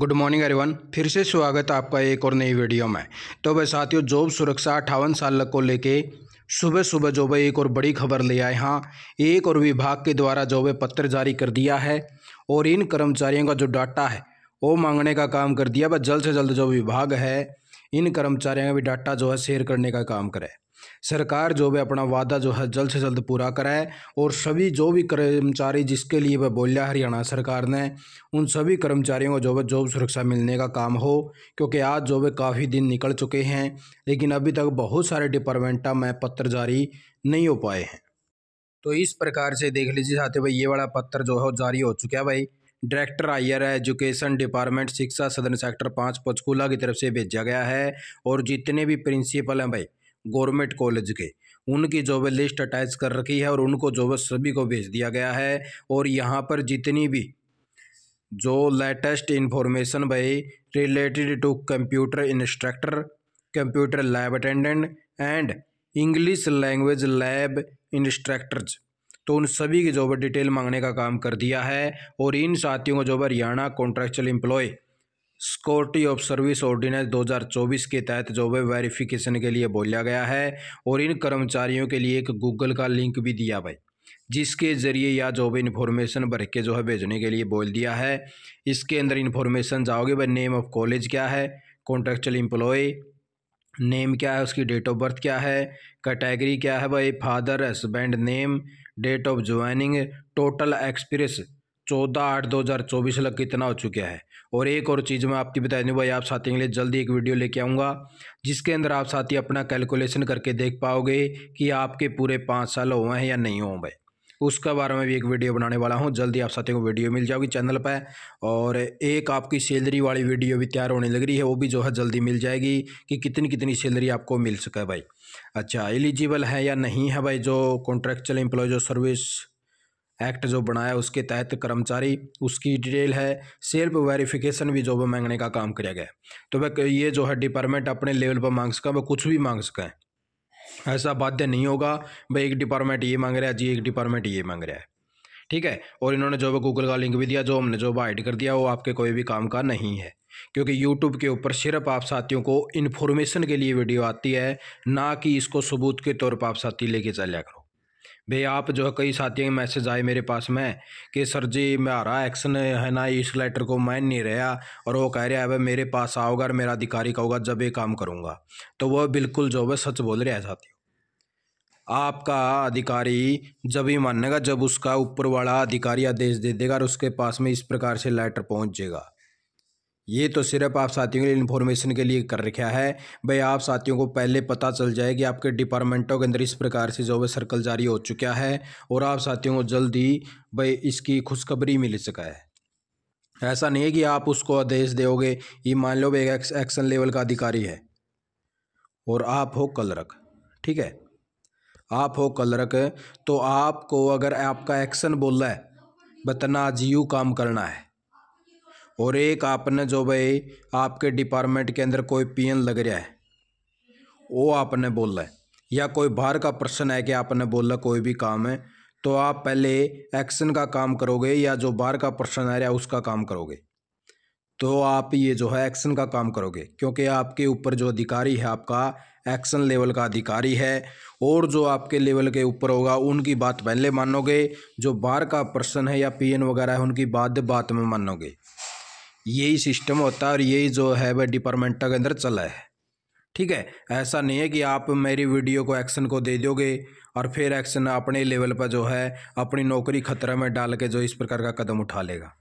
good morning everyone फिर से स्वागत है आपका एक और नई वीडियो में तो भाई साथियों जॉब सुरक्षा अट्ठावन साल को लेके सुबह सुबह जो भाई एक और बड़ी खबर ले आए हाँ एक और विभाग के द्वारा जो भाई पत्र जारी कर दिया है और इन कर्मचारियों का जो डाटा है वो मांगने का काम कर दिया बस जल्द से जल्द जो विभाग है इन कर्मचारियों का भी डाटा जो है शेयर करने का काम करे सरकार जो भी अपना वादा जो है जल्द से जल्द पूरा कराए और सभी जो भी कर्मचारी जिसके लिए वह बोलिया हरियाणा सरकार ने उन सभी कर्मचारियों को जो है जॉब सुरक्षा मिलने का काम हो क्योंकि आज जो है काफ़ी दिन निकल चुके हैं लेकिन अभी तक बहुत सारे डिपार्टमेंटा में पत्र जारी नहीं हो पाए हैं तो इस प्रकार से देख लीजिए साथियों भाई ये वाला पत्र जो है जारी हो चुका है भाई डायरेक्टर आयर एजुकेशन डिपार्टमेंट शिक्षा सदन सेक्टर पाँच पंचकूला की तरफ से भेजा गया है और जितने भी प्रिंसिपल हैं भाई गवर्नमेंट कॉलेज के उनकी जो है लिस्ट अटैच कर रखी है और उनको जो है सभी को भेज दिया गया है और यहाँ पर जितनी भी जो लेटेस्ट इन्फॉर्मेशन भाई related to computer instructor computer lab attendant and English language lab instructors तो उन सभी की है डिटेल मांगने का काम कर दिया है और इन साथियों को जो है Haryana contractual employee security of service ordinance 2024 के तहत जॉब वेरिफिकेशन के लिए बोला गया है और इन कर्मचारियों के लिए एक गूगल का लिंक भी दिया भाई जिसके ज़रिए या जॉब इन्फॉर्मेशन भर के जो है भेजने के लिए बोल दिया है इसके अंदर इन्फॉर्मेशन जाओगे भाई नेम ऑफ कॉलेज क्या है कॉन्ट्रेक्चुअल एम्प्लॉय नेम क्या है उसकी डेट ऑफ बर्थ क्या है कैटेगरी क्या है भाई father husband name date of joining total experience चौदह आठ दो हज़ार चौबीस लग कितना हो चुका है और एक और चीज़ मैं आपकी बता दूँ भाई आप साथी के लिए जल्दी एक वीडियो लेके आऊँगा जिसके अंदर आप साथी अपना कैलकुलेशन करके देख पाओगे कि आपके पूरे पाँच साल हुए हैं या नहीं हों भाई उसका बारे में भी एक वीडियो बनाने वाला हूँ जल्दी आप साथियों को वीडियो मिल जाओगी चैनल पर और एक आपकी सैलरी वाली वीडियो भी तैयार होने लग रही है वो भी जो है जल्दी मिल जाएगी कि कितनी कितनी सैलरी आपको मिल सके भाई अच्छा एलिजिबल है या नहीं है भाई जो कॉन्ट्रेक्चुअल एम्प्लॉय जो सर्विस एक्ट जो बनाया उसके तहत कर्मचारी उसकी डिटेल है सेल्फ वेरिफिकेशन भी जॉब मांगने का काम किया गया तो वह ये जो है डिपार्टमेंट अपने लेवल पर मांग सकें वह कुछ भी मांग सकें ऐसा बाध्य नहीं होगा भाई एक डिपार्टमेंट ये मांग रहा है जी एक डिपार्टमेंट ये मांग रहा है ठीक है और इन्होंने जॉब गूगल का लिंक भी दिया जो हमने जॉब हाइड कर दिया वो आपके कोई भी काम का नहीं है क्योंकि यूट्यूब के ऊपर सिर्फ आप साथियों को इन्फॉर्मेशन के लिए वीडियो आती है ना कि इसको सबूत के तौर पर आप साथी लेके चलिया करो भई आप जो है कई साथियों के मैसेज आए मेरे पास में कि सर जी मेरा एक्शन है ना इस लेटर को मान नहीं रहा और वो कह रहा है भाई मेरे पास आओगे और मेरा अधिकारी कहूँगा जब ये काम करूँगा तो वह बिल्कुल जो है सच बोल रहा है साथियों आपका अधिकारी जब ही मानेगा जब उसका ऊपर वाला अधिकारी आदेश दे देगा और उसके पास में इस प्रकार से लेटर पहुँच जाएगा ये तो सिर्फ आप साथियों के लिए इन्फॉर्मेशन के लिए कर रखा है भाई आप साथियों को पहले पता चल जाए कि आपके डिपार्टमेंटों के अंदर इस प्रकार से जॉब सर्कल जारी हो चुका है और आप साथियों को जल्द ही भाई इसकी खुशखबरी मिल सका है ऐसा नहीं है कि आप उसको आदेश दोगे ये मान लो भाई एक एक्शन लेवल का अधिकारी है और आप हो कलरक ठीक है आप हो कलरक तो आपको अगर आपका एक्शन बोल रहा है बतना जी काम करना है और एक आपने जो भाई आपके डिपार्टमेंट के अंदर कोई पीएन लग रहा है वो आपने बोला है या कोई बाहर का पर्सन है कि आपने बोला कोई भी काम है तो आप पहले एक्शन का काम करोगे या जो बाहर का पर्सन आ रहा है उसका काम करोगे तो आप ये जो है एक्शन का काम करोगे क्योंकि आपके ऊपर जो अधिकारी है आपका एक्शन लेवल का अधिकारी है और जो आपके लेवल के ऊपर होगा उनकी बात पहले मानोगे जो बाहर का पर्सन है या पीएन वगैरह है उनकी बाद बात में मानोगे यही सिस्टम होता है और यही जो है वह डिपार्टमेंटा के अंदर चला है ठीक है ऐसा नहीं है कि आप मेरी वीडियो को एक्शन को दे दोगे और फिर एक्शन अपने लेवल पर जो है अपनी नौकरी खतरे में डाल के जो इस प्रकार का कदम उठा लेगा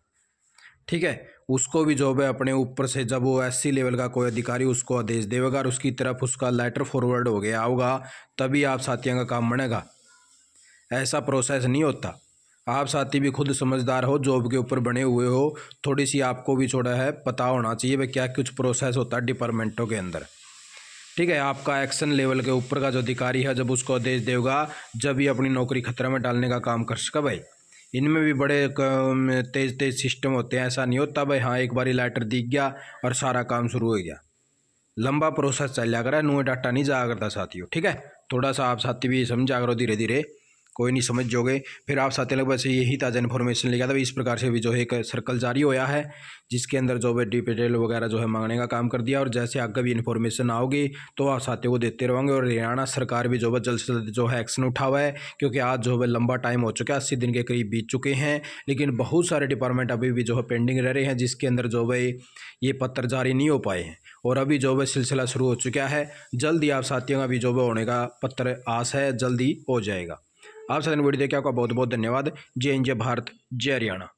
ठीक है उसको भी जो है अपने ऊपर से जब वो एससी लेवल का कोई अधिकारी उसको आदेश देगा और उसकी तरफ उसका लेटर फॉरवर्ड हो गया होगा तभी आप साथियों का काम बनेगा ऐसा प्रोसेस नहीं होता आप साथी भी खुद समझदार हो जॉब के ऊपर बने हुए हो थोड़ी सी आपको भी छोड़ा है पता होना चाहिए भाई क्या कुछ प्रोसेस होता है डिपार्टमेंटों के अंदर ठीक है आपका एक्शन लेवल के ऊपर का जो अधिकारी है जब उसको आदेश देगा जब ये अपनी नौकरी खतरे में डालने का काम कर सका भाई इनमें भी बड़े तेज़ तेज़ सिस्टम होते हैं ऐसा नहीं होता भाई हाँ एक बार लेटर दिख गया और सारा काम शुरू हो गया लंबा प्रोसेस चल जा कर नुए डाटा नहीं जा करता साथियों ठीक है थोड़ा सा आप साथी भी समझा करो धीरे धीरे कोई नहीं समझ जोगे फिर आप साथ लगभग से यही ताज़ा इन्फॉर्मेशन लिखा था इस प्रकार से भी जो है एक सर्कल जारी होया है जिसके अंदर जो है डिटेल वगैरह जो है मांगने का काम कर दिया और जैसे आगे भी इन्फॉर्मेशन आओगी तो आप साथियों को देते रहोगे और हरियाणा सरकार भी जो है जल्द से जल्द जो है एक्शन उठा हुआ है क्योंकि आज जो है लंबा टाइम हो चुका है अस्सी दिन के करीब बीत चुके हैं लेकिन बहुत सारे डिपार्टमेंट अभी भी जो है पेंडिंग रह रहे हैं जिसके अंदर जो है ये पत्र जारी नहीं हो पाए हैं और अभी जो है सिलसिला शुरू हो चुका है जल्द ही आप साथियों का भी जो है होने का पत्र आस है जल्दी हो जाएगा आप सदन वीडियो देखिए आपका बहुत बहुत धन्यवाद जय हिंद जय भारत जय हरियाणा